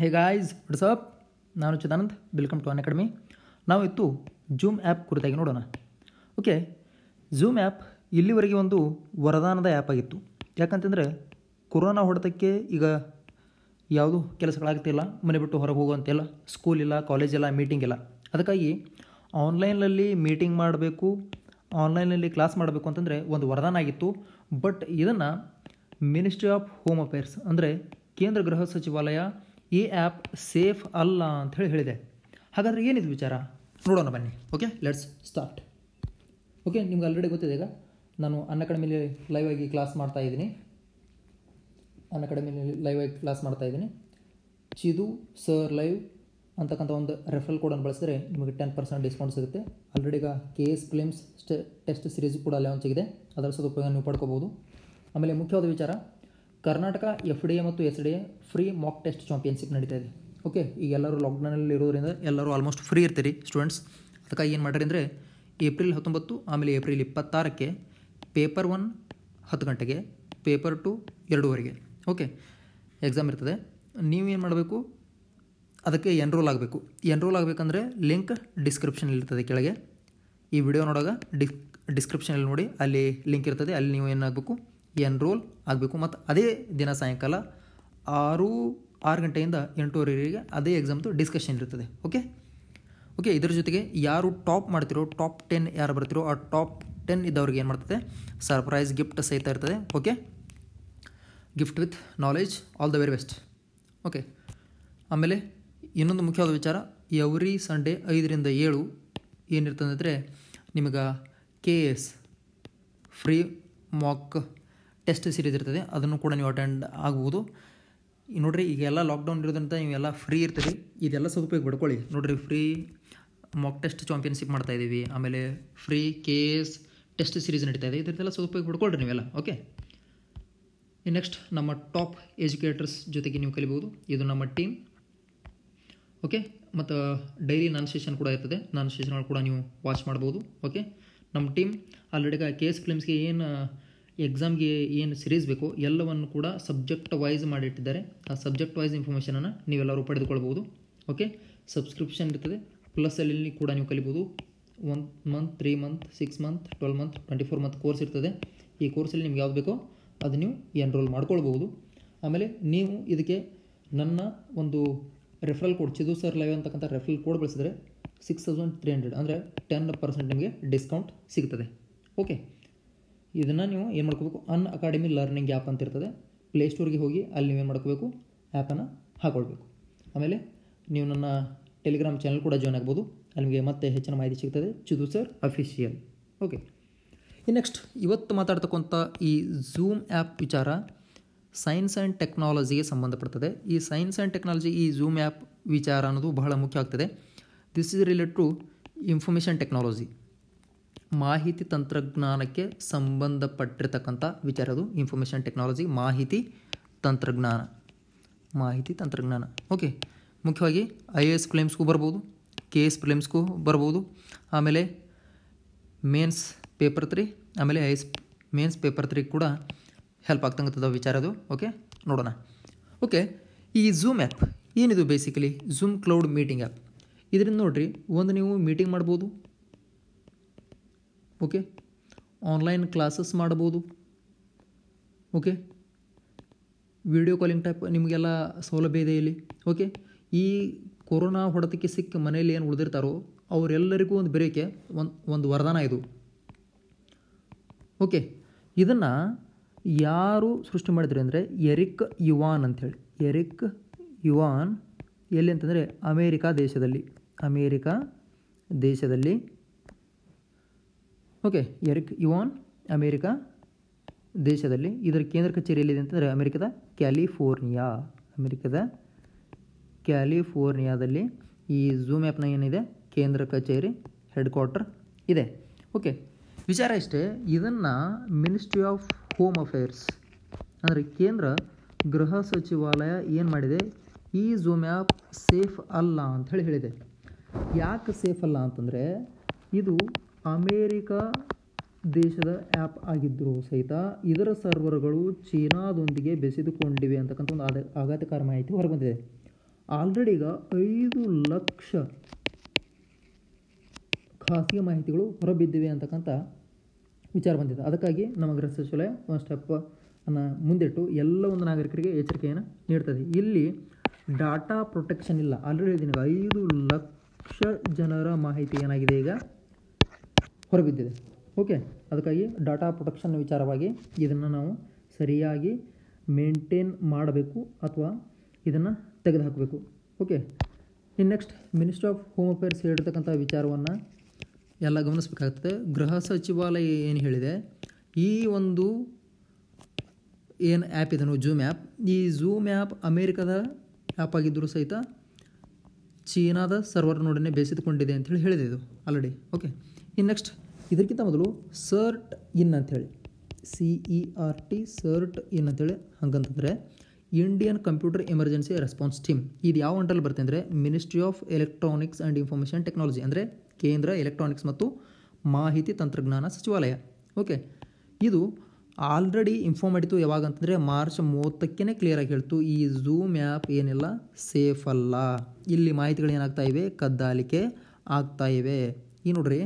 ಹೇ guys what's up ನಾನು Chidanand welcome to Unacademy ನಾವು ಇತ್ತು ಜೂಮ್ ಆ್ಯಪ್ ಕುರಿತಾಗಿ ನೋಡೋಣ ಓಕೆ ಜೂಮ್ ಆ್ಯಪ್ ಇಲ್ಲಿವರೆಗೆ ಒಂದು ವರದಾನದ ಆ್ಯಪ್ ಆಗಿತ್ತು ಯಾಕಂತಂದರೆ ಕೊರೋನಾ ಹೊಡೆತಕ್ಕೆ ಈಗ ಯಾವುದು ಕೆಲಸಗಳಾಗ್ತಿಲ್ಲ ಮನೆ ಬಿಟ್ಟು ಹೊರಗೆ ಹೋಗುವಂತಿಲ್ಲ ಸ್ಕೂಲ್ ಇಲ್ಲ ಕಾಲೇಜ್ ಇಲ್ಲ ಮೀಟಿಂಗ್ ಇಲ್ಲ ಅದಕ್ಕಾಗಿ ಆನ್ಲೈನಲ್ಲಿ ಮೀಟಿಂಗ್ ಮಾಡಬೇಕು ಆನ್ಲೈನಲ್ಲಿ ಕ್ಲಾಸ್ ಮಾಡಬೇಕು ಅಂತಂದರೆ ಒಂದು ವರದಾನ ಆಗಿತ್ತು ಬಟ್ ಇದನ್ನು ಮಿನಿಸ್ಟ್ರಿ ಆಫ್ ಹೋಮ್ ಅಫೇರ್ಸ್ ಅಂದರೆ ಕೇಂದ್ರ ಗೃಹ ಸಚಿವಾಲಯ ಈ ಆ್ಯಪ್ ಸೇಫ್ ಅಲ್ಲ ಅಂತ ಹೇಳಿ ಹೇಳಿದೆ ಹಾಗಾದರೆ ಏನಿದು ವಿಚಾರ ನೋಡೋಣ ಬನ್ನಿ ಓಕೆ ಲೆಟ್ಸ್ ಸ್ಟಾರ್ಟ್ ಓಕೆ ನಿಮ್ಗೆ ಆಲ್ರೆಡಿ ಗೊತ್ತಿದೆ ಈಗ ನಾನು ಅನ್ಅಕಾಡೆಮಿಲಿ ಲೈವ್ ಆಗಿ ಕ್ಲಾಸ್ ಮಾಡ್ತಾ ಇದ್ದೀನಿ ಅನ್ಅಕಾಡೆಮಿಲಿ ಲೈವ್ ಆಗಿ ಕ್ಲಾಸ್ ಮಾಡ್ತಾ ಇದ್ದೀನಿ ಚಿದು ಸರ್ ಲೈವ್ ಅಂತಕ್ಕಂಥ ಒಂದು ರೆಫರಲ್ ಕೋಡನ್ನು ಬಳಸಿದ್ರೆ ನಿಮಗೆ ಟೆನ್ ಪರ್ಸೆಂಟ್ ಡಿಸ್ಕೌಂಟ್ ಸಿಗುತ್ತೆ ಆಲ್ರೆಡಿ ಈಗ K S films test series ಕೂಡ ಲಾಂಚ್ ಆಗಿದೆ ಅದರ ಸದುಪಯೋಗ ನೀವು ಪಡ್ಕೋಬೋದು ಆಮೇಲೆ ಮುಖ್ಯವಾದ ವಿಚಾರ ಕರ್ನಾಟಕ ಎಫ್ ಡಿ ಎ ಮತ್ತು S D A free mock test championship ನಡೀತಾ ಇದೆ ಓಕೆ ಈಗ ಎಲ್ಲರೂ ಲಾಕ್ಡೌನಲ್ಲಿ ಇರೋದ್ರಿಂದ ಎಲ್ಲರೂ ಆಲ್ಮೋಸ್ಟ್ ಫ್ರೀ ಇರ್ತೀರಿ ಸ್ಟೂಡೆಂಟ್ಸ್ ಅದಕ್ಕಾಗಿ ಏನು ಮಾಡ್ರಿ ಅಂದರೆ ಏಪ್ರಿಲ್ ಹತ್ತೊಂಬತ್ತು ಆಮೇಲೆ ಏಪ್ರಿಲ್ ಇಪ್ಪತ್ತಾರಕ್ಕೆ ಪೇಪರ್ ಒನ್ ಹತ್ತು ಗಂಟೆಗೆ ಪೇಪರ್ ಟು ಎರಡೂವರೆಗೆ ಓಕೆ ಎಕ್ಸಾಮ್ ಇರ್ತದೆ ನೀವು ಏನು ಮಾಡಬೇಕು ಅದಕ್ಕೆ ಎನ್ರೋಲ್ ಆಗಬೇಕು ಎನ್ರೋಲ್ ಆಗಬೇಕಂದ್ರೆ ಲಿಂಕ್ ಡಿಸ್ಕ್ರಿಪ್ಷನಲ್ಲಿ ಇರ್ತದೆ ಕೆಳಗೆ ಈ ವಿಡಿಯೋ ನೋಡೋಗ ಡಿಸ್ ಡಿಸ್ಕ್ರಿಪ್ಷನಲ್ಲಿ ನೋಡಿ ಅಲ್ಲಿ ಲಿಂಕ್ ಇರ್ತದೆ ಅಲ್ಲಿ ನೀವು ಏನಾಗಬೇಕು ಎನ್ರೋಲ್ ಆಗಬೇಕು ಮತ್ತು ಅದೇ ದಿನ ಸಾಯಂಕಾಲ ಆರು ಆರು ಗಂಟೆಯಿಂದ ಎಂಟೂವರೆಗೆ ಅದೇ ಎಕ್ಸಾಮ್ದು ಡಿಸ್ಕಷನ್ ಇರ್ತದೆ ಓಕೆ ಓಕೆ ಇದರ ಜೊತೆಗೆ ಯಾರು ಟಾಪ್ ಮಾಡ್ತಿರೋ ಟಾಪ್ ಟೆನ್ ಯಾರು ಬರ್ತಿರೋ ಆ ಟಾಪ್ ಟೆನ್ ಇದ್ದವ್ರಿಗೆ ಏನು ಮಾಡ್ತದೆ ಸರ್ಪ್ರೈಸ್ ಗಿಫ್ಟ್ ಸಹಿತ ಇರ್ತದೆ okay gift with knowledge all the very best okay ಆಮೇಲೆ ಇನ್ನೊಂದು ಮುಖ್ಯವಾದ ವಿಚಾರ ಎವ್ರಿ ಸಂಡೇ ಐದರಿಂದ ಏಳು ಏನಿರ್ತದಂದರೆ ನಿಮಗೆ K S free mock test series ಇರ್ತದೆ ಅದನ್ನು ಕೂಡ ನೀವು ಅಟೆಂಡ್ ಆಗ್ಬೋದು ನೋಡಿರಿ ಈಗೆಲ್ಲ ಲಾಕ್ಡೌನ್ ಇರೋದ್ರಿಂದ ನೀವೆಲ್ಲ ಫ್ರೀ ಇರ್ತದೆ ಇದೆಲ್ಲ ಸದುಪಯೋಗ ಪಡ್ಕೊಳ್ಳಿ ನೋಡಿರಿ ಫ್ರೀ ಮಾಕ್ ಟೆಸ್ಟ್ ಚಾಂಪಿಯನ್ಶಿಪ್ ಇದ್ದೀವಿ ಆಮೇಲೆ free K S test series ನಡೀತಾ ಇದೆ ಇದರದ್ದೆಲ್ಲ ಸದುಪಯೋಗ ಪಡ್ಕೊಳ್ರಿ ನೀವೆಲ್ಲ ಓಕೆ ನೆಕ್ಸ್ಟ್ ನಮ್ಮ ಟಾಪ್ ಎಜುಕೇಟರ್ಸ್ ಜೊತೆಗೆ ನೀವು ಕಲಿಬೋದು ಇದು ನಮ್ಮ ಟೀಮ್ ಓಕೆ ಮತ್ತು ಡೈಲಿ ನಾನ್ ಸೆಷನ್ ಕೂಡ ಇರ್ತದೆ ನಾನ್ ಸೆಷನ್ಗಳು ಕೂಡ ನೀವು ವಾಚ್ ಮಾಡ್ಬೋದು ಓಕೆ ನಮ್ಮ ಟೀಮ್ ಆಲ್ರೆಡಿ ಕೆ ಎಸ್ ಫಿಲ್ಮ್ಸ್ಗೆ ಏನು ಎಕ್ಸಾಮ್ಗೆ ಏನು ಸಿರೀಸ್ ಬೇಕೋ ಎಲ್ಲವನ್ನು ಕೂಡ ಸಬ್ಜೆಕ್ಟ್ ವೈಸ್ ಮಾಡಿಟ್ಟಿದ್ದಾರೆ ಆ ಸಬ್ಜೆಕ್ಟ್ ವೈಸ್ ಇನ್ಫಾರ್ಮೇಷನನ್ನು ನೀವೆಲ್ಲರೂ ಪಡೆದುಕೊಳ್ಬೋದು ಓಕೆ ಸಬ್ಸ್ಕ್ರಿಪ್ಷನ್ ಇರ್ತದೆ ಅಲ್ಲಿ ಕೂಡ ನೀವು ಕಲಿಬೋದು one month three month six month twelve month twenty four month course ಇರ್ತದೆ ಈ ಕೋರ್ಸಲ್ಲಿ ನಿಮ್ಗೆ ಯಾವ್ದು ಬೇಕೋ ಅದು ನೀವು ಎನ್ರೋಲ್ ಮಾಡ್ಕೊಳ್ಬೋದು ಆಮೇಲೆ ನೀವು ಇದಕ್ಕೆ ನನ್ನ ಒಂದು referral code Chidu sir live ಅಂತಕ್ಕಂಥ ರೆಫ್ರಲ್ ಕೋಡ್ ಬಳಸಿದರೆ ಸಿಕ್ಸ್ ತೌಸಂಡ್ ತ್ರೀ ಹಂಡ್ರೆಡ್ ಅಂದರೆ ಟೆನ್ ಪರ್ಸೆಂಟ್ ನಿಮಗೆ ಡಿಸ್ಕೌಂಟ್ ಸಿಗ್ತದೆ ಓಕೆ ಇದನ್ನು ನೀವು ಏನು ಮಾಡ್ಕೋಬೇಕು ಅನ್ ಅಕಾಡೆಮಿ ಲರ್ನಿಂಗ್ ಆ್ಯಪ್ ಅಂತ ಇರ್ತದೆ ಪ್ಲೇಸ್ಟೋರ್ಗೆ ಹೋಗಿ ಅಲ್ಲಿ ನೀವು ಏನು ಮಾಡ್ಕೋಬೇಕು ಆ್ಯಪನ್ನು ಹಾಕ್ಕೊಳ್ಬೇಕು ಆಮೇಲೆ ನೀವು ನನ್ನ ಟೆಲಿಗ್ರಾಮ್ ಚಾನಲ್ ಕೂಡ ಜಾಯ್ನ್ ಆಗ್ಬೋದು ಅಲ್ಲಿಗೆ ಮತ್ತೆ ಹೆಚ್ಚಿನ ಮಾಹಿತಿ ಸಿಗ್ತದೆ ಚುದು ಸರ್ ಅಫಿಷಿಯಲ್ ಓಕೆ ಈ ನೆಕ್ಸ್ಟ್ ಇವತ್ತು ಮಾತಾಡ್ತಕ್ಕಂಥ ಈ ಝೂಮ್ ಆ್ಯಪ್ ವಿಚಾರ ಸೈನ್ಸ್ ಆ್ಯಂಡ್ ಟೆಕ್ನಾಲಜಿಗೆ ಸಂಬಂಧಪಡ್ತದೆ ಈ ಸೈನ್ಸ್ ಆ್ಯಂಡ್ ಟೆಕ್ನಾಲಜಿ ಈ ಝೂಮ್ ಆ್ಯಪ್ ವಿಚಾರ ಅನ್ನೋದು ಬಹಳ ಮುಖ್ಯ ಆಗ್ತದೆ this is relate to information technology ಮಾಹಿತಿ ತಂತ್ರಜ್ಞಾನಕ್ಕೆ ಸಂಬಂಧಪಟ್ಟಿರ್ತಕ್ಕಂಥ ವಿಚಾರ ಅದು ಇನ್ಫಾರ್ಮೇಷನ್ ಟೆಕ್ನಾಲಜಿ ಮಾಹಿತಿ ತಂತ್ರಜ್ಞಾನ ಮಾಹಿತಿ ತಂತ್ರಜ್ಞಾನ ಓಕೆ ಮುಖ್ಯವಾಗಿ ಐ ಎ ಎಸ್ ಕ್ಲೇಮ್ಸ್ಗೂ ಬರ್ಬೋದು ಕೆ ಎಸ್ ಪ್ರಿಲಿಮ್ಸ್ಗೂ ಬರ್ಬೋದು ಆಮೇಲೆ ಮೇನ್ಸ್ ಪೇಪರ್ ತ್ರೀ ಆಮೇಲೆ I S mains paper three ಕೂಡ ಹೆಲ್ಪ್ ಆಗ್ತಂಗತ್ತದ ವಿಚಾರ ಅದು ಓಕೆ ನೋಡೋಣ ಓಕೆ ಈ ಝೂಮ್ ಆ್ಯಪ್ ಏನಿದು basically zoom cloud meeting app ಇದರಿಂದ ನೋಡಿರಿ ಒಂದು ನೀವು ಮೀಟಿಂಗ್ ಮಾಡ್ಬೋದು ಓಕೆ ಆನ್ಲೈನ್ ಕ್ಲಾಸಸ್ ಮಾಡ್ಬೋದು ಓಕೆ ವಿಡಿಯೋ ಕಾಲಿಂಗ್ ಟೈಪ್ ನಿಮಗೆಲ್ಲ ಸೌಲಭ್ಯ ಇದೆ ಇಲ್ಲಿ ಓಕೆ ಈ ಕೊರೋನಾ ಹೊಡೆತಕ್ಕೆ ಸಿಕ್ಕ ಮನೆಯಲ್ಲಿ ಏನು ಉಳಿದಿರ್ತಾರೋ ಅವರೆಲ್ಲರಿಗೂ ಒಂದು ಬೆರಕೆ ಒಂದು ಒಂದು ವರದಾನ ಇದು ಓಕೆ ಇದನ್ನು ಯಾರು ಸೃಷ್ಟಿ ಮಾಡಿದ್ರು ಅಂದರೆ ಎರಿಕ್ ಯುವಾನ್ ಅಂಥೇಳಿ ಎರಿಕ್ ಯುವಾನ್ ಎಲ್ಲಿ ಅಂತಂದರೆ ಅಮೇರಿಕಾ ದೇಶದಲ್ಲಿ ಅಮೇರಿಕಾ ದೇಶದಲ್ಲಿ ಓಕೆ ಎರಿಕ್ ಯುವಾನ್ ಅಮೇರಿಕ ದೇಶದಲ್ಲಿ ಇದರ ಕೇಂದ್ರ ಕಚೇರಿ ಎಲ್ಲಿದೆ ಅಂತಂದರೆ ಅಮೆರಿಕದ ಕ್ಯಾಲಿಫೋರ್ನಿಯಾ ಅಮೆರಿಕದ ಕ್ಯಾಲಿಫೋರ್ನಿಯಾದಲ್ಲಿ ಈ ಝೂಮ್ ಆ್ಯಪ್ನ ಏನಿದೆ ಕೇಂದ್ರ ಕಚೇರಿ ಹೆಡ್ ಕ್ವಾರ್ಟರ್ ಇದೆ ಓಕೆ ವಿಚಾರ ಇಷ್ಟೇ ಇದನ್ನು ಮಿನಿಸ್ಟ್ರಿ ಆಫ್ ಹೋಮ್ ಅಫೇರ್ಸ್ ಅಂದರೆ ಕೇಂದ್ರ ಗೃಹ ಸಚಿವಾಲಯ ಏನು ಮಾಡಿದೆ ಈ ಝೂಮ್ ಆ್ಯಪ್ ಸೇಫ್ ಅಲ್ಲ ಅಂತ ಹೇಳಿ ಹೇಳಿದೆ ಯಾಕೆ ಸೇಫ್ ಅಲ್ಲ ಅಂತಂದರೆ ಇದು ಅಮೇರಿಕಾ ದೇಶದ ಆ್ಯಪ್ ಆಗಿದ್ದರೂ ಸಹಿತ ಇದರ ಸರ್ವರ್ಗಳು ಚೀನಾದೊಂದಿಗೆ ಬೆಸೆದುಕೊಂಡಿವೆ ಅಂತಕ್ಕಂಥ ಒಂದು ಆದ ಆಘಾತಕಾರ ಮಾಹಿತಿ ಹೊರಬಂದಿದೆ ಆಲ್ರೆಡಿ ಈಗ ಐದು ಲಕ್ಷ ಖಾಸಗಿ ಮಾಹಿತಿಗಳು ಹೊರಬಿದ್ದಿವೆ ಅಂತಕ್ಕಂಥ ವಿಚಾರ ಬಂದಿದೆ ಅದಕ್ಕಾಗಿ ನಮ್ಮ ಗೃಹ ಸಚಿವಾಲಯ ಒಂದು ಸ್ಟೆಪ್ ಅನ್ನು ಮುಂದಿಟ್ಟು ಎಲ್ಲ ಒಂದು ನಾಗರಿಕರಿಗೆ ಎಚ್ಚರಿಕೆಯನ್ನು ನೀಡ್ತದೆ ಇಲ್ಲಿ ಡಾಟಾ ಪ್ರೊಟೆಕ್ಷನ್ ಇಲ್ಲ ಆಲ್ರೆಡಿ ಇದೀನಿ ಐದು ಲಕ್ಷ ಜನರ ಮಾಹಿತಿ ಏನಾಗಿದೆ ಈಗ ಹೊರಬಿದ್ದಿದೆ ಓಕೆ ಅದಕ್ಕಾಗಿ ಡಾಟಾ ಪ್ರೊಟೆಕ್ಷನ್ ವಿಚಾರವಾಗಿ ಇದನ್ನು ನಾವು ಸರಿಯಾಗಿ ಮೇಂಟೈನ್ ಮಾಡಬೇಕು ಅಥವಾ ಇದನ್ನು ತೆಗೆದುಹಾಕಬೇಕು ಓಕೆ ಇನ್ನು next ministry of home affairs ಹೇಳಿರ್ತಕ್ಕಂಥ ವಿಚಾರವನ್ನು ಎಲ್ಲ ಗಮನಿಸಬೇಕಾಗ್ತದೆ ಗೃಹ ಸಚಿವಾಲಯ ಏನು ಹೇಳಿದೆ ಈ ಒಂದು ಏನು ಆ್ಯಪ್ ಇದನ್ನು ಜೂಮ್ ಆ್ಯಪ್ ಈ ಜೂಮ್ ಆ್ಯಪ್ ಅಮೇರಿಕದ ಆ್ಯಪ್ ಆಗಿದ್ದರೂ ಸಹಿತ ಚೀನಾದ ಸರ್ವರ್ನೊಡನೆ ಬೇಸಿದುಕೊಂಡಿದೆ ಅಂತೇಳಿ ಹೇಳಿದೆ ಇದು ಆಲ್ರೆಡಿ ಓಕೆ ಇನ್ನು ನೆಕ್ಸ್ಟ್ ಇದಕ್ಕಿಂತ ಮೊದಲು ಸರ್ಟ್ ಇನ್ ಅಂಥೇಳಿ C E R T CERT in ಅಂತೇಳಿ ಹಂಗಂತಂದರೆ Indian computer emergency response team ಇದು ಯಾವ ಅಂಟಲ್ಲಿ ಬರುತ್ತೆ ಅಂದರೆ ministry of electronics and information technology ಅಂದರೆ ಕೇಂದ್ರ ಎಲೆಕ್ಟ್ರಾನಿಕ್ಸ್ ಮತ್ತು ಮಾಹಿತಿ ತಂತ್ರಜ್ಞಾನ ಸಚಿವಾಲಯ ಓಕೆ ಇದು ಆಲ್ರೆಡಿ ಇನ್ಫಾರ್ಮ್ ಮಾಡಿತ್ತು ಯಾವಾಗ ಅಂತಂದರೆ ಮಾರ್ಚ್ ಮೂವತ್ತಕ್ಕೇ ಕ್ಲಿಯರ್ ಆಗಿ ಹೇಳ್ತು ಈ ಝೂಮ್ ಆ್ಯಪ್ ಏನಿಲ್ಲ ಸೇಫ್ ಅಲ್ಲ ಇಲ್ಲಿ ಮಾಹಿತಿಗಳು ಏನಾಗ್ತಾ ಇವೆ ಕದ್ದಾಲಿಕೆ ಆಗ್ತಾ ಇವೆ ಈ ನೋಡ್ರಿ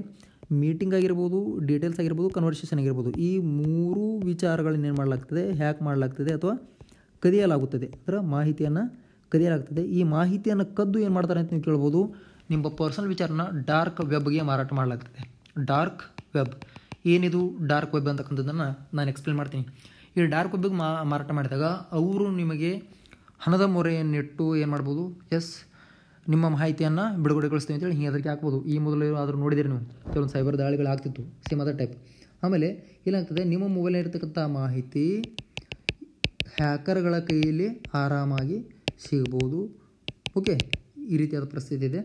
ಮೀಟಿಂಗ್ ಆಗಿರ್ಬೋದು ಡೀಟೇಲ್ಸ್ ಆಗಿರ್ಬೋದು ಕನ್ವರ್ಸೇಷನ್ ಆಗಿರ್ಬೋದು ಈ ಮೂರು ವಿಚಾರಗಳನ್ನ ಏನು ಮಾಡಲಾಗ್ತದೆ ಹ್ಯಾಕ್ ಮಾಡಲಾಗ್ತದೆ ಅಥವಾ ಕದಿಯಲಾಗುತ್ತದೆ ಅದರ ಮಾಹಿತಿಯನ್ನು ಕದಿಯಲಾಗ್ತದೆ ಈ ಮಾಹಿತಿಯನ್ನು ಕದ್ದು ಏನು ಮಾಡ್ತಾರೆ ಅಂತ ನೀವು ಕೇಳ್ಬೋದು ನಿಮ್ಮ ಪರ್ಸನಲ್ ವಿಚಾರನ ಡಾರ್ಕ್ ವೆಬ್ಗೆ ಮಾರಾಟ ಮಾಡಲಾಗ್ತದೆ ಡಾರ್ಕ್ ವೆಬ್ ಏನಿದು ಡಾರ್ಕ್ ವೆಬ್ ಅಂತಕ್ಕಂಥದ್ದನ್ನು ನಾನು ಎಕ್ಸ್ಪ್ಲೇನ್ ಮಾಡ್ತೀನಿ ಈ ಡಾರ್ಕ್ ವೆಬ್ಗೆ ಮಾರಾಟ ಮಾಡಿದಾಗ ಅವರು ನಿಮಗೆ ಹಣದ ಮೊರೆಯನ್ನಿಟ್ಟು ಏನು ಮಾಡ್ಬೋದು ಎಸ್ ನಿಮ್ಮ ಮಾಹಿತಿಯನ್ನು ಬಿಡುಗಡೆಗೊಳಿಸ್ತೀವಿ ಅಂತೇಳಿ ಹಿಂಗೆ ಅದಕ್ಕೆ ಹಾಕ್ಬೋದು ಈ ಮೊದಲು ಆದರೂ ನೋಡಿದಿರಿ ನೀವು ಕೆಲವೊಂದು ಸೈಬರ್ ದಾಳಿಗಳು ಆಗ್ತಿತ್ತು ಸೇಮ್ ಅದರ್ ಟೈಪ್ ಆಮೇಲೆ ಏನಾಗ್ತದೆ ನಿಮ್ಮ ಇರತಕ್ಕಂಥ ಮಾಹಿತಿ ಹ್ಯಾಕರ್ಗಳ ಕೈಯಲ್ಲಿ ಆರಾಮಾಗಿ ಸಿಗ್ಬೋದು ಓಕೆ ಈ ರೀತಿಯಾದ ಪರಿಸ್ಥಿತಿ ಇದೆ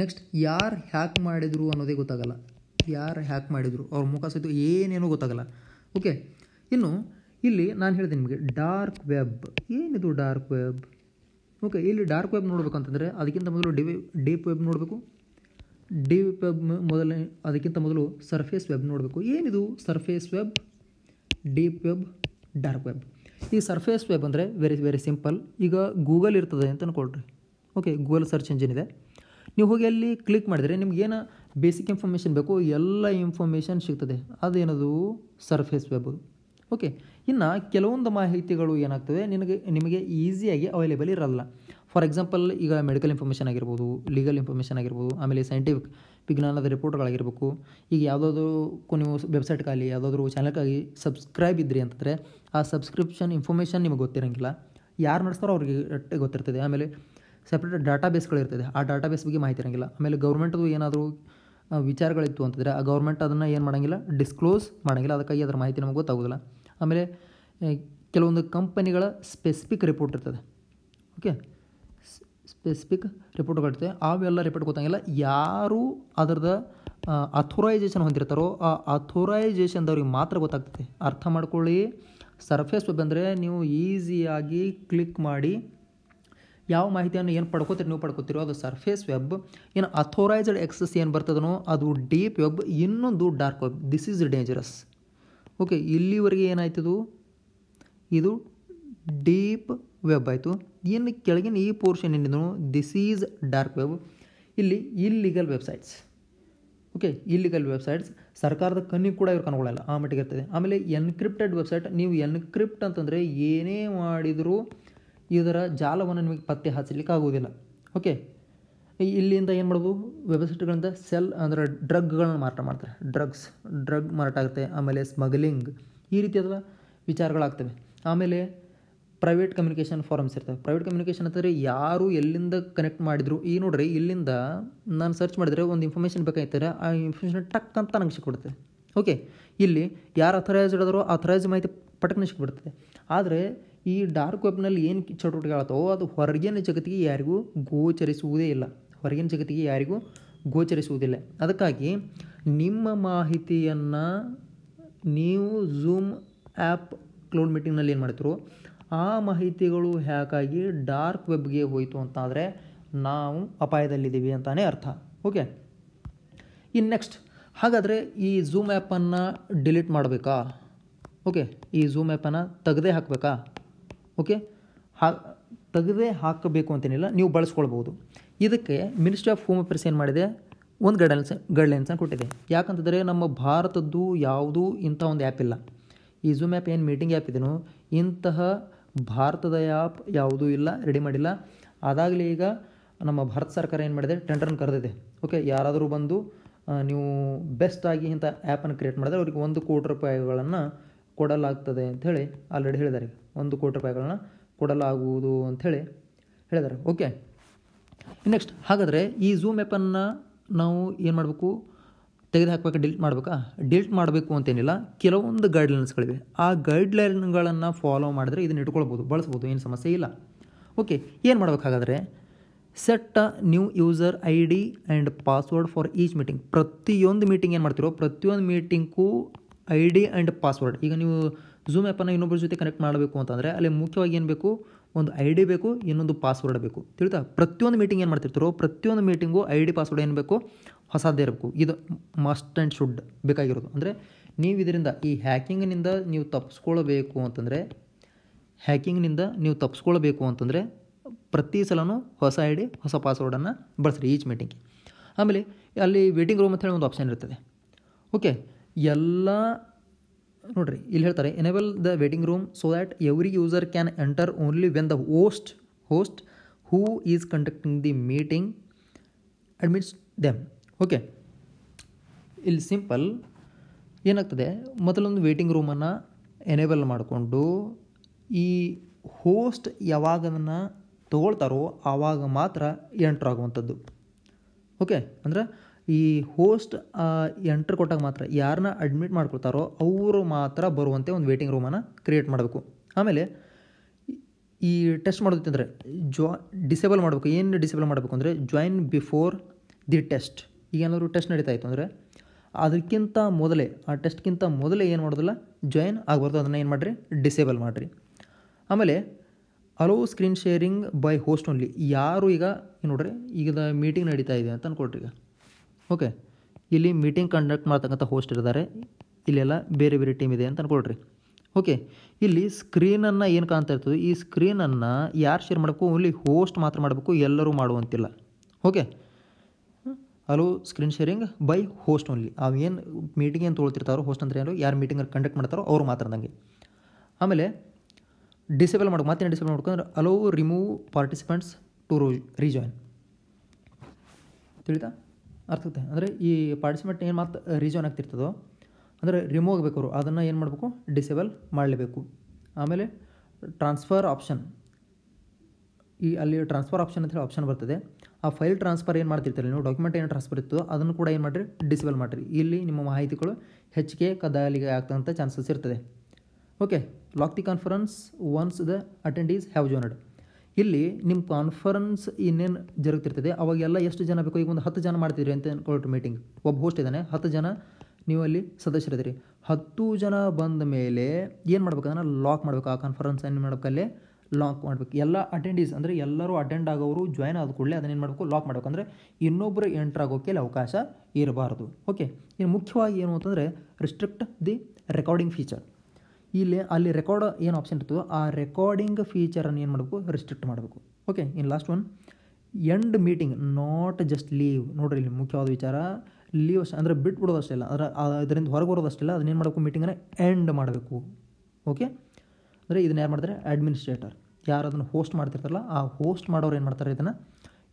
ನೆಕ್ಸ್ಟ್ ಯಾರು ಹ್ಯಾಕ್ ಮಾಡಿದರು ಅನ್ನೋದೇ ಗೊತ್ತಾಗಲ್ಲ ಯಾರು ಹ್ಯಾಕ್ ಮಾಡಿದರು ಅವ್ರ ಮುಖ ಸಹಿತ ಏನೇನೂ ಗೊತ್ತಾಗಲ್ಲ ಓಕೆ ಇನ್ನು ಇಲ್ಲಿ ನಾನು ಹೇಳಿದೆ ನಿಮಗೆ ಡಾರ್ಕ್ ವೆಬ್ ಏನಿದು ಡಾರ್ಕ್ ವೆಬ್ ಓಕೆ ಇಲ್ಲಿ ಡಾರ್ಕ್ ವೆಬ್ ನೋಡಬೇಕಂತಂದರೆ ಅದಕ್ಕಿಂತ ಮೊದಲು ಡಿವಿ ಡೀಪ್ ವೆಬ್ ನೋಡಬೇಕು ಡೀಪ್ ವೆಬ್ ಮೊದಲನೇ ಅದಕ್ಕಿಂತ ಮೊದಲು ಸರ್ಫೇಸ್ ವೆಬ್ ನೋಡಬೇಕು ಏನಿದು surface web deep web dark web ಈ ಸರ್ಫೇಸ್ ವೆಬ್ ಅಂದರೆ ವೆರಿ ವೆರಿ ಸಿಂಪಲ್ ಈಗ ಗೂಗಲ್ ಇರ್ತದೆ ಅಂತ ಅಂದ್ಕೊಳ್ರಿ ಓಕೆ ಗೂಗಲ್ ಸರ್ಚ್ ಇಂಜಿನ್ ಇದೆ ನೀವು ಹೋಗಿ ಅಲ್ಲಿ ಕ್ಲಿಕ್ ಮಾಡಿದರೆ ಏನೋ ಬೇಸಿಕ್ ಇನ್ಫಾರ್ಮೇಷನ್ ಬೇಕು ಎಲ್ಲ ಇನ್ಫಾರ್ಮೇಷನ್ ಸಿಗ್ತದೆ ಅದೇನದು ಸರ್ಫೇಸ್ ವೆಬ್ ಓಕೆ ಇನ್ನು ಕೆಲವೊಂದು ಮಾಹಿತಿಗಳು ಏನಾಗ್ತವೆ ನಿನಗೆ ನಿಮಗೆ ಈಸಿಯಾಗಿ ಅವೈಲೇಬಲ್ ಇರಲ್ಲ ಫಾರ್ ಎಕ್ಸಾಂಪಲ್ ಈಗ ಮೆಡಿಕಲ್ ಇನ್ಫಾರ್ಮೇಷನ್ ಆಗಿರ್ಬೋದು ಲೀಗಲ್ ಇನ್ಫಾರ್ಮೇಷನ್ ಆಗಿರ್ಬೋದು ಆಮೇಲೆ ಸೈಂಟಿಫಿಕ್ ವಿಜ್ಞಾನದ ರಿಪೋರ್ಟ್ಗಳಾಗಿರ್ಬೇಕು ಈಗ ಯಾವುದಾದ್ರೂ ನೀವು ವೆಬ್ಸೈಟ್ಗಾಗಿ ಯಾವುದಾದ್ರೂ ಚಾನಲ್ಗಾಗಿ ಸಬ್ಸ್ಕ್ರೈಬ್ ಇದ್ರಿ ಅಂತಂದರೆ ಆ ಸಬ್ಸ್ಕ್ರಿಪ್ಷನ್ ಇನ್ಫಾರ್ಮೇಷನ್ ನಿಮಗೆ ಗೊತ್ತಿರೋಂಗಿಲ್ಲ ಯಾರು ನಡೆಸ್ತಾರೋ ಅವ್ರಿಗೆ ಗೊತ್ತಿರ್ತದೆ ಆಮೇಲೆ ಸಪ್ರೇಟ್ ಡಾಟಾ ಇರ್ತದೆ ಆ ಡಾಟಾ ಬೇಸ್ ಬಗ್ಗೆ ಮಾಹಿತಿ ಇರೋಂಗಿಲ್ಲ ಆಮೇಲೆ ಗೌರ್ಮೆಂಟದು ಏನಾದರೂ ವಿಚಾರಗಳಿತ್ತು ಅಂತಂದರೆ ಆ ಗೌರ್ಮೆಂಟ್ ಅದನ್ನು ಏನು ಮಾಡೋಂಗಿಲ್ಲ ಡಿಸ್ಕ್ಲೋಸ್ ಮಾಡೋಂಗಿಲ್ಲ ಅದಕ್ಕಾಗಿ ಅದರ ಮಾಹಿತಿ ನಮಗೆ ಗೊತ್ತಾಗೋದಿಲ್ಲ ಆಮೇಲೆ ಕೆಲವೊಂದು ಕಂಪನಿಗಳ ಸ್ಪೆಸಿಫಿಕ್ ರಿಪೋರ್ಟ್ ಇರ್ತದೆ ಓಕೆ ಸ್ಪೆಸಿಫಿಕ್ ರಿಪೋರ್ಟ್ಗಳಿರ್ತದೆ ಅವೆಲ್ಲ ರಿಪೋರ್ಟ್ ಗೊತ್ತಾಗಿಲ್ಲ ಯಾರು ಅದರದ ಅಥೋರೈಜೇಷನ್ ಹೊಂದಿರ್ತಾರೋ ಆ ಅಥೋರೈಜೇಷನ್ದವ್ರಿಗೆ ಮಾತ್ರ ಗೊತ್ತಾಗ್ತದೆ ಅರ್ಥ ಮಾಡ್ಕೊಳ್ಳಿ ಸರ್ಫೇಸ್ ವೆಬ್ ಅಂದರೆ ನೀವು ಈಸಿಯಾಗಿ ಕ್ಲಿಕ್ ಮಾಡಿ ಯಾವ ಮಾಹಿತಿಯನ್ನು ಏನು ಪಡ್ಕೋತೀರಿ ನೀವು ಪಡ್ಕೋತೀರೋ ಅದು ಸರ್ಫೇಸ್ ವೆಬ್ ಏನು ಅಥೋರೈಸ್ಡ್ ಎಕ್ಸಸ್ ಏನು ಬರ್ತದನೋ ಅದು ಡೀಪ್ ವೆಬ್ ಇನ್ನೊಂದು dark web this is dangerous okay ಇಲ್ಲಿವರೆಗೆ ಏನಾಯ್ತದು ಇದು ಡೀಪ್ ವೆಬ್ ಆಯಿತು ಏನು ಕೆಳಗಿನ ಈ ಪೋರ್ಷನ್ ಏನಿದ್ರು ದಿಸ್ ಈಸ್ ಡಾರ್ಕ್ ವೆಬ್ ಇಲ್ಲಿ illegal websites okay illegal websites ಸರ್ಕಾರದ ಕಣ್ಣಿಗೆ ಕೂಡ ಇವ್ರು ಕನ್ಕೊಳ್ಳಲ್ಲ ಆ ಮಟ್ಟಿಗೆ ಇರ್ತದೆ ಆಮೇಲೆ ಎನ್ಕ್ರಿಪ್ಟೆಡ್ ವೆಬ್ಸೈಟ್ ನೀವು ಎನ್ಕ್ರಿಪ್ಟ್ ಅಂತಂದರೆ ಏನೇ ಮಾಡಿದರೂ ಇದರ ಜಾಲವನ್ನು ನಿಮಗೆ ಪತ್ತೆ ಹಚ್ಚಲಿಕ್ಕೆ ಆಗೋದಿಲ್ಲ ಓಕೆ ಇಲ್ಲಿಂದ ಏನು ಮಾಡ್ಬೋದು ವೆಬ್ಸೈಟ್ಗಳಿಂದ ಸೆಲ್ ಅಂದರೆ ಡ್ರಗ್ಗಳನ್ನ ಮಾರಾಟ ಮಾಡ್ತಾರೆ ಡ್ರಗ್ಸ್ ಡ್ರಗ್ ಮಾರಾಟ ಆಗುತ್ತೆ ಆಮೇಲೆ ಸ್ಮಗ್ಲಿಂಗ್ ಈ ರೀತಿಯಾದ ವಿಚಾರಗಳಾಗ್ತವೆ ಆಮೇಲೆ ಪ್ರೈವೇಟ್ ಕಮ್ಯುನಿಕೇಷನ್ ಫಾರಮ್ಸ್ ಇರ್ತವೆ ಪ್ರೈವೇಟ್ ಕಮ್ಯುನಿಕೇಷನ್ ಅಂತಂದರೆ ಯಾರು ಎಲ್ಲಿಂದ ಕನೆಕ್ಟ್ ಮಾಡಿದ್ರು ಈ ನೋಡ್ರಿ ಇಲ್ಲಿಂದ ನಾನು ಸರ್ಚ್ ಮಾಡಿದರೆ ಒಂದು ಇನ್ಫಾರ್ಮೇಷನ್ ಬೇಕಾಯ್ತಾರೆ ಆ ಇನ್ಫಾರ್ಮೇಷನ್ ಟಕ್ ಅಂತ ನಂಗೆ ಸಿಕ್ಬಿಡುತ್ತೆ ಓಕೆ ಇಲ್ಲಿ ಯಾರು ಅಥರೈಸ್ ಇಡೋದ್ರೋ ಅಥರೈಸ್ ಮಾಹಿತಿ ಪಟಕ್ನ ಸಿಕ್ಬಿಡ್ತದೆ ಆದರೆ ಈ ಡಾರ್ಕ್ ವೆಬ್ನಲ್ಲಿ ಏನು ಚಟುವಟಿಕೆ ಆಗುತ್ತೋ ಅದು ಹೊರಗಿನ ಜಗತ್ತಿಗೆ ಯಾರಿಗೂ ಗೋಚರಿಸುವುದೇ ಇಲ್ಲ ಹೊರಗಿನ ಜಗತ್ತಿಗೆ ಯಾರಿಗೂ ಗೋಚರಿಸುವುದಿಲ್ಲ ಅದಕ್ಕಾಗಿ ನಿಮ್ಮ ಮಾಹಿತಿಯನ್ನು ನೀವು ಝೂಮ್ ಆ್ಯಪ್ ಕ್ಲೌಡ್ ಮೀಟಿಂಗ್ನಲ್ಲಿ ಏನು ಮಾಡ್ತಿರು ಆ ಮಾಹಿತಿಗಳು ಹ್ಯಾಕಾಗಿ ಡಾರ್ಕ್ ವೆಬ್ಗೆ ಹೋಯಿತು ಅಂತಾದರೆ ನಾವು ಅಪಾಯದಲ್ಲಿದ್ದೀವಿ ಅಂತಾನೆ ಅರ್ಥ ಓಕೆ ಇನ್ನು ನೆಕ್ಸ್ಟ್ ಹಾಗಾದರೆ ಈ ಝೂಮ್ ಆ್ಯಪನ್ನು ಡಿಲೀಟ್ ಮಾಡಬೇಕಾ ಓಕೆ ಈ ಝೂಮ್ ಆ್ಯಪನ್ನು ತೆಗೆದೇ ಹಾಕಬೇಕಾ ಓಕೆ ಹಾ ತೆಗೆದೇ ಹಾಕಬೇಕು ಅಂತೇನಿಲ್ಲ ನೀವು ಬಳಸ್ಕೊಳ್ಬೋದು ಇದಕ್ಕೆ ಮಿನಿಸ್ಟ್ರಿ ಆಫ್ ಹೋಮ್ ಅಫೇರ್ಸ್ ಏನು ಮಾಡಿದೆ ಒಂದು ಗೈಡ್ಲೈನ್ಸ್ ಗೈಡ್ಲೈನ್ಸನ್ನು ಕೊಟ್ಟಿದೆ ಯಾಕಂತಂದರೆ ನಮ್ಮ ಭಾರತದ್ದು ಯಾವುದೂ ಇಂಥ ಒಂದು ಆ್ಯಪ್ ಇಲ್ಲ ಈ ಝೂಮ್ ಆ್ಯಪ್ ಏನು ಮೀಟಿಂಗ್ ಆ್ಯಪ್ ಇದೆಯೋ ಇಂತಹ ಭಾರತದ ಆ್ಯಪ್ ಯಾವುದೂ ಇಲ್ಲ ರೆಡಿ ಮಾಡಿಲ್ಲ ಅದಾಗಲಿ ಈಗ ನಮ್ಮ ಭಾರತ ಸರ್ಕಾರ ಏನು ಮಾಡಿದೆ ಟೆಂಡರ್ನ ಕರೆದಿದೆ ಓಕೆ ಯಾರಾದರೂ ಬಂದು ನೀವು ಬೆಸ್ಟಾಗಿ ಇಂಥ ಆ್ಯಪನ್ನು ಕ್ರಿಯೇಟ್ ಮಾಡಿದ್ರೆ ಅವರಿಗೆ ಒಂದು ಕೋಟಿ ರೂಪಾಯಿಗಳನ್ನು ಕೊಡಲಾಗ್ತದೆ ಅಂಥೇಳಿ ಆಲ್ರೆಡಿ ಹೇಳಿದ್ದಾರೆ ಒಂದು ಕೋಟಿ ರೂಪಾಯಿಗಳನ್ನು ಕೊಡಲಾಗುವುದು ಅಂಥೇಳಿ ಹೇಳಿದ್ದಾರೆ ಓಕೆ ನೆಕ್ಸ್ಟ್ ಹಾಗಾದರೆ ಈ ಝೂಮ್ ಆ್ಯಪನ್ನು ನಾವು ಏನು ಮಾಡಬೇಕು ತೆಗೆದು ಹಾಕಬೇಕಾ ಡಿಲೀಟ್ ಮಾಡಬೇಕಾ ಡಿಲೀಟ್ ಮಾಡಬೇಕು ಅಂತೇನಿಲ್ಲ ಕೆಲವೊಂದು ಗೈಡ್ಲೈನ್ಸ್ಗಳಿವೆ ಆ ಗೈಡ್ಲೈನ್ಗಳನ್ನು ಫಾಲೋ ಮಾಡಿದ್ರೆ ಇದನ್ನು ಇಟ್ಕೊಳ್ಬೋದು ಬಳಸ್ಬೋದು ಏನು ಸಮಸ್ಯೆ ಇಲ್ಲ ಓಕೆ ಏನು ಹಾಗಾದ್ರೆ set new user I D and password for each meeting ಪ್ರತಿಯೊಂದು ಮೀಟಿಂಗ್ ಏನು ಮಾಡ್ತಿರೋ ಪ್ರತಿಯೊಂದು ಮೀಟಿಂಗ್ಗೂ ಐ ಡಿ ಆ್ಯಂಡ್ ಪಾಸ್ವರ್ಡ್ ಈಗ ನೀವು ಝೂಮ್ ಆ್ಯಪನ್ನು ಇನ್ನೊಬ್ಬರ ಜೊತೆ ಕನೆಕ್ಟ್ ಮಾಡಬೇಕು ಅಂತಂದರೆ ಅಲ್ಲಿ ಮುಖ್ಯವಾಗಿ ಏನು ಬೇಕು ಒಂದು ಐ ಡಿ ಬೇಕು ಇನ್ನೊಂದು ಪಾಸ್ವರ್ಡ್ ಬೇಕು ತಿಳಿತಾ ಪ್ರತಿಯೊಂದು ಮೀಟಿಂಗ್ ಏನು ಮಾಡ್ತಿರ್ತಾರೋ ಪ್ರತಿಯೊಂದು ಮೀಟಿಂಗು ಐ ಡಿ ಪಾಸ್ವರ್ಡ್ ಏನು ಬೇಕು ಹೊಸದೇ ಇರಬೇಕು ಇದು ಮಸ್ಟ್ ಆ್ಯಂಡ್ ಶುಡ್ ಬೇಕಾಗಿರೋದು ಅಂದರೆ ನೀವು ಇದರಿಂದ ಈ ಹ್ಯಾಕಿಂಗ್ನಿಂದ ನೀವು ತಪ್ಸ್ಕೊಳ್ಬೇಕು ಅಂತಂದರೆ ಹ್ಯಾಕಿಂಗ್ನಿಂದ ನೀವು ತಪ್ಪಿಸ್ಕೊಳ್ಬೇಕು ಅಂತಂದರೆ ಪ್ರತಿ ಸಲನೂ ಹೊಸ ಐ ಡಿ ಹೊಸ ಪಾಸ್ವರ್ಡನ್ನು ಬಳಸ್ರಿ ಈಚ್ ಮೀಟಿಂಗ್ಗೆ ಆಮೇಲೆ ಅಲ್ಲಿ ವೇಟಿಂಗ್ ರೂಮ್ ಅಂತ ಹೇಳಿ ಒಂದು ಆಪ್ಷನ್ ಇರ್ತದೆ ಓಕೆ ಎಲ್ಲ ನೋಡಿರಿ ಇಲ್ಲಿ ಹೇಳ್ತಾರೆ enable the waiting room so that every user can enter only when the host host who is conducting the meeting admits them okay ಇಲ್ಲಿ ಸಿಂಪಲ್ ಏನಾಗ್ತದೆ ಮೊದಲೊಂದು ವೇಟಿಂಗ್ ರೂಮನ್ನು ಎನೇಬಲ್ ಮಾಡಿಕೊಂಡು ಈ ಹೋಸ್ಟ್ ಯಾವಾಗ ತಗೊಳ್ತಾರೋ ಆವಾಗ ಮಾತ್ರ ಎಂಟ್ರ್ ಆಗುವಂಥದ್ದು ಓಕೆ ಅಂದರೆ ಈ ಹೋಸ್ಟ್ ಎಂಟ್ರ್ ಕೊಟ್ಟಾಗ ಮಾತ್ರ ಯಾರನ್ನ ಅಡ್ಮಿಟ್ ಮಾಡ್ಕೊಳ್ತಾರೋ ಅವರು ಮಾತ್ರ ಬರುವಂತೆ ಒಂದು ವೇಟಿಂಗ್ ರೂಮನ್ನು ಕ್ರಿಯೇಟ್ ಮಾಡಬೇಕು ಆಮೇಲೆ ಈ ಟೆಸ್ಟ್ ಮಾಡೋದಿತ್ತಂದರೆ ಜಾ ಡಿಸೇಬಲ್ ಮಾಡಬೇಕು ಏನು ಡಿಸೇಬಲ್ ಮಾಡಬೇಕು ಅಂದರೆ ಜಾಯಿನ್ ಬಿಫೋರ್ ದಿ ಟೆಸ್ಟ್ ಈಗ ಏನಾದರೂ ಟೆಸ್ಟ್ ನಡೀತಾ ಇತ್ತು ಅಂದರೆ ಅದಕ್ಕಿಂತ ಮೊದಲೇ ಆ ಟೆಸ್ಟ್ಗಿಂತ ಮೊದಲೇ ಏನು ಮಾಡೋದಿಲ್ಲ ಜಾಯಿನ್ ಆಗಬಾರ್ದು ಅದನ್ನು ಏನು ಮಾಡಿರಿ ಡಿಸೇಬಲ್ ಮಾಡಿರಿ ಆಮೇಲೆ allow screen sharing by host only ಯಾರು ಈಗ ನೋಡ್ರಿ ಈಗ ಮೀಟಿಂಗ್ ನಡೀತಾ ಇದೆ ಅಂತ ಅಂದ್ಕೊಡ್ರಿ ಈಗ ಓಕೆ ಇಲ್ಲಿ ಮೀಟಿಂಗ್ ಕಂಡಕ್ಟ್ ಮಾಡ್ತಕ್ಕಂಥ ಹೋಸ್ಟ್ ಇರ್ತಾರೆ ಇಲ್ಲೆಲ್ಲ ಬೇರೆ ಬೇರೆ ಟೀಮ್ ಇದೆ ಅಂತ ಅಂದ್ಕೊಳ್ರಿ ಓಕೆ ಇಲ್ಲಿ ಸ್ಕ್ರೀನನ್ನು ಏನು ಕಾಣ್ತಾ ಇರ್ತದೆ ಈ ಸ್ಕ್ರೀನನ್ನು ಯಾರು ಶೇರ್ ಮಾಡಬೇಕು ಓನ್ಲಿ ಹೋಸ್ಟ್ ಮಾತ್ರ ಮಾಡಬೇಕು ಎಲ್ಲರೂ ಮಾಡುವಂತಿಲ್ಲ okay allow screen sharing by host only ಅವು ಏನು ಮೀಟಿಂಗ್ ಏನು ತೊಗೊಳ್ತಿರ್ತಾರೋ ಹೋಸ್ಟ್ ಅಂದ್ರೆ ಯಾರು ಯಾರು ಮೀಟಿಂಗಲ್ಲಿ ಕಂಡಕ್ಟ್ ಮಾಡ್ತಾರೋ ಅವ್ರು ಮಾತಾಡ್ದಂಗೆ ಆಮೇಲೆ ಡಿಸೇಬಲ್ ಮಾಡೋಕೆ ಮತ್ತೆ ಡಿಸೇಬಲ್ ಮಾಡ್ಕೊಂಡ್ರೆ allow remove participants to re rejoin ತಿಳಿತಾ ಅರ್ಥತೆ ಅಂದರೆ ಈ ಪಾರ್ಟಿಸಿಪೇಟ್ ಏನು ಮತ್ತು ರೀಜನ್ ಆಗ್ತಿರ್ತದೋ ಅಂದರೆ ರಿಮೂವ್ ಆಗಬೇಕು ಅವರು ಅದನ್ನು ಏನು ಮಾಡಬೇಕು ಡಿಸೇಬಲ್ ಮಾಡಲೇಬೇಕು ಆಮೇಲೆ ಟ್ರಾನ್ಸ್ಫರ್ ಆಪ್ಷನ್ ಈ ಅಲ್ಲಿ ಟ್ರಾನ್ಸ್ಫರ್ ಆಪ್ಷನ್ ಅಂತ ಹೇಳಿ ಆಪ್ಷನ್ ಬರ್ತದೆ ಆ ಫೈಲ್ ಟ್ರಾನ್ಸ್ಫರ್ ಏನು ಮಾಡ್ತಿರ್ತಾರೆ ನೀವು ಡಾಕ್ಯುಮೆಂಟ್ ಏನು ಟ್ರಾನ್ಸ್ಫರ್ ಇತ್ತು ಅದನ್ನು ಕೂಡ ಏನು ಮಾಡಿರಿ ಡಿಸೇಬಲ್ ಮಾಡಿರಿ ಇಲ್ಲಿ ನಿಮ್ಮ ಮಾಹಿತಿಗಳು ಹೆಚ್ಚಿಗೆ ಕದಾಲಿಗೆ ಆಗ್ತಂಥ ಚಾನ್ಸಸ್ ಇರ್ತದೆ okay lock the conference once the attendees have joined ಇಲ್ಲಿ ನಿಮ್ಮ ಕಾನ್ಫರೆನ್ಸ್ ಇನ್ನೇನು ಜರುಗ್ತಿರ್ತದೆ ಅವಾಗೆಲ್ಲ ಎಷ್ಟು ಜನ ಬೇಕು ಈಗ ಒಂದು ಹತ್ತು ಜನ ಮಾಡ್ತಿದ್ರಿ ಅಂತ ಅನ್ಕೊಳ್ರಿ ಮೀಟಿಂಗ್ ಒಬ್ಬ ಹೋಸ್ಟ್ ಇದ್ದಾನೆ ಹತ್ತು ಜನ ನೀವು ಅಲ್ಲಿ ಸದಸ್ಯರಿದ್ದೀರಿ ಹತ್ತು ಜನ ಬಂದ ಮೇಲೆ ಏನು ಮಾಡ್ಬೇಕು ಅದನ್ನು ಲಾಕ್ ಮಾಡಬೇಕು ಆ ಕಾನ್ಫರೆನ್ಸ್ ಏನು ಮಾಡ್ಬೇಕು ಅಲ್ಲೇ ಲಾಕ್ ಮಾಡಬೇಕು ಎಲ್ಲ ಅಟೆಂಡೀಸ್ ಅಂದರೆ ಎಲ್ಲರೂ ಅಟೆಂಡ್ ಆಗೋರು ಜಾಯ್ನ್ ಆದ ಕೂಡಲೇ ಅದನ್ನೇನು ಮಾಡಬೇಕು ಲಾಕ್ ಮಾಡಬೇಕು ಅಂದರೆ ಇನ್ನೊಬ್ಬರು ಎಂಟ್ರ್ ಆಗೋಕೆ ಅಲ್ಲಿ ಅವಕಾಶ ಇರಬಾರ್ದು ಓಕೆ ಇನ್ನು ಮುಖ್ಯವಾಗಿ ಏನು ಅಂತಂದರೆ ರಿಸ್ಟ್ರಿಕ್ಟ್ ದಿ ರೆಕಾರ್ಡಿಂಗ್ ಫೀಚರ್ ಇಲ್ಲಿ ಅಲ್ಲಿ ರೆಕಾರ್ಡ್ ಏನು ಆಪ್ಷನ್ ಇರ್ತದೋ ಆ ರೆಕಾರ್ಡಿಂಗ್ ಫೀಚರನ್ನು ಏನು ಮಾಡಬೇಕು ರಿಸ್ಟ್ರಿಕ್ಟ್ ಮಾಡಬೇಕು okay in last one end meeting not just leave ನೋಡಿರಿ ಇಲ್ಲಿ ಮುಖ್ಯವಾದ ವಿಚಾರ ಲೀವ್ ಅಂದರೆ ಬಿಟ್ಬಿಡೋದು ಅಷ್ಟೇ ಇಲ್ಲ ಅಂದರೆ ಅದರಿಂದ ಹೊರಗೆ ಬರೋದು ಅಷ್ಟೇ ಇಲ್ಲ ಏನು ಮಾಡಬೇಕು ಮೀಟಿಂಗನ್ನು ಎಂಡ್ ಮಾಡಬೇಕು ಓಕೆ ಅಂದರೆ ಇದನ್ನ ಯಾರು ಮಾಡ್ತಾರೆ ಅಡ್ಮಿನಿಸ್ಟ್ರೇಟರ್ ಯಾರು ಅದನ್ನು ಹೋಸ್ಟ್ ಮಾಡ್ತಿರ್ತಾರಲ್ಲ ಆ ಹೋಸ್ಟ್ ಮಾಡೋರು ಏನು ಮಾಡ್ತಾರೆ ಇದನ್ನು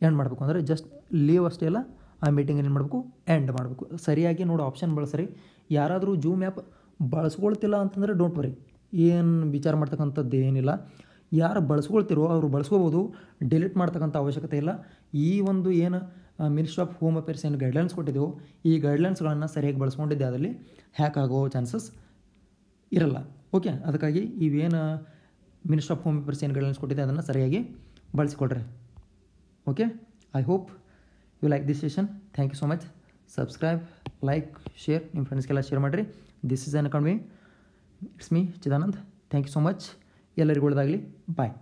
ಎಂಡ್ ಮಾಡಬೇಕು ಅಂದರೆ ಜಸ್ಟ್ ಲೀವ್ ಅಷ್ಟೇ ಇಲ್ಲ ಆ ಮೀಟಿಂಗ್ ಏನು ಮಾಡಬೇಕು ಎಂಡ್ ಮಾಡಬೇಕು ಸರಿಯಾಗಿ ನೋಡೋ ಆಪ್ಷನ್ ಬಳಸ್ರಿ ಯಾರಾದರೂ ಜೂಮ್ ಆ್ಯಪ್ ಬಳಸ್ಕೊಳ್ತಿಲ್ಲ ಅಂತಂದರೆ ಡೋಂಟ್ ವರಿ ಏನು ವಿಚಾರ ಮಾಡ್ತಕ್ಕಂಥದ್ದು ಏನಿಲ್ಲ ಯಾರು ಬಳಸ್ಕೊಳ್ತಿರೋ ಅವರು ಬಳಸ್ಕೋಬೋದು ಡಿಲೀಟ್ ಮಾಡ್ತಕ್ಕಂಥ ಅವಶ್ಯಕತೆ ಇಲ್ಲ ಈ ಒಂದು ಏನು ಮಿನಿಸ್ಟ್ರಿ ಆಫ್ ಹೋಮ್ ಅಫೇರ್ಸ್ ಏನು ಗೈಡ್ಲೈನ್ಸ್ ಕೊಟ್ಟಿದ್ದೆವು ಈ ಗೈಡ್ಲೈನ್ಸ್ಗಳನ್ನು ಸರಿಯಾಗಿ ಬಳಸ್ಕೊಂಡಿದ್ದೆ ಅದರಲ್ಲಿ ಹ್ಯಾಕ್ ಆಗೋ ಚಾನ್ಸಸ್ ಇರಲ್ಲ ಓಕೆ ಅದಕ್ಕಾಗಿ ಇವೇನು ಮಿನಿಸ್ಟ್ರಿ ಆಫ್ ಹೋಮ್ ಅಫೇರ್ಸ್ ಏನು ಗೈಡ್ಲೈನ್ಸ್ ಕೊಟ್ಟಿದ್ದೆ ಅದನ್ನು ಸರಿಯಾಗಿ ಬಳಸಿಕೊಡ್ರಿ okay I hope you like this session thank you so much subscribe like share ನಿಮ್ಮ ಫ್ರೆಂಡ್ಸ್ಗೆಲ್ಲ ಶೇರ್ ಮಾಡಿರಿ this is N academy it's me Chidanand thank you so much ಎಲ್ಲರಿಗೂ ಒಳ್ಳೆದಾಗಲಿ ಬಾಯ್